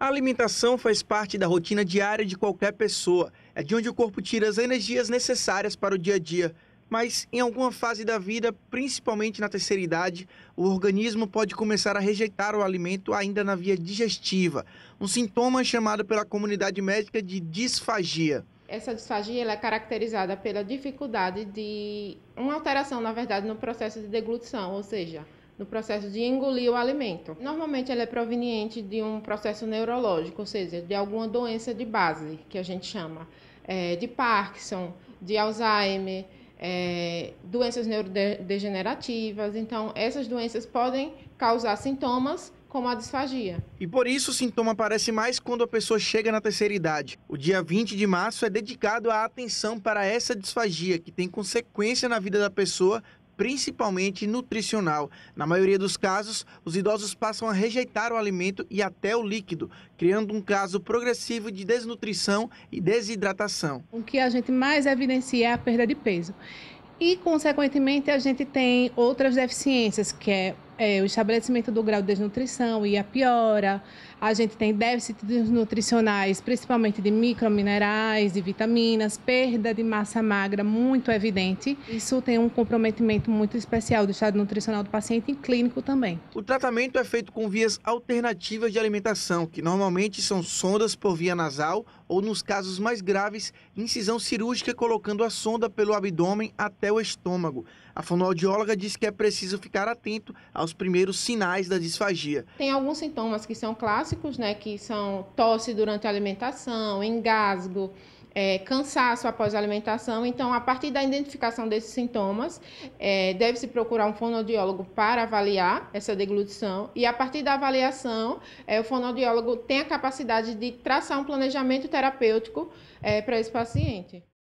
A alimentação faz parte da rotina diária de qualquer pessoa. É de onde o corpo tira as energias necessárias para o dia a dia. Mas em alguma fase da vida, principalmente na terceira idade, o organismo pode começar a rejeitar o alimento ainda na via digestiva, um sintoma chamado pela comunidade médica de disfagia. Essa disfagia é caracterizada pela dificuldade de uma alteração, na verdade, no processo de deglutição, ou seja, no processo de engolir o alimento. Normalmente ela é proveniente de um processo neurológico, ou seja, de alguma doença de base, que a gente chama é, de Parkinson, de Alzheimer, é, doenças neurodegenerativas. Então, essas doenças podem causar sintomas como a disfagia. E por isso o sintoma aparece mais quando a pessoa chega na terceira idade. O dia 20 de março é dedicado à atenção para essa disfagia, que tem consequência na vida da pessoa principalmente nutricional. Na maioria dos casos, os idosos passam a rejeitar o alimento e até o líquido, criando um caso progressivo de desnutrição e desidratação. O que a gente mais evidencia é a perda de peso. E, consequentemente, a gente tem outras deficiências, que é é, o estabelecimento do grau de desnutrição e a piora. A gente tem déficit nutricionais, principalmente de microminerais, de vitaminas, perda de massa magra muito evidente. Isso tem um comprometimento muito especial do estado nutricional do paciente e clínico também. O tratamento é feito com vias alternativas de alimentação, que normalmente são sondas por via nasal ou, nos casos mais graves, incisão cirúrgica colocando a sonda pelo abdômen até o estômago. A fonoaudióloga diz que é preciso ficar atento aos primeiros sinais da disfagia. Tem alguns sintomas que são clássicos, né, que são tosse durante a alimentação, engasgo, é, cansaço após a alimentação. Então, a partir da identificação desses sintomas, é, deve-se procurar um fonoaudiólogo para avaliar essa deglutição. E a partir da avaliação, é, o fonoaudiólogo tem a capacidade de traçar um planejamento terapêutico é, para esse paciente.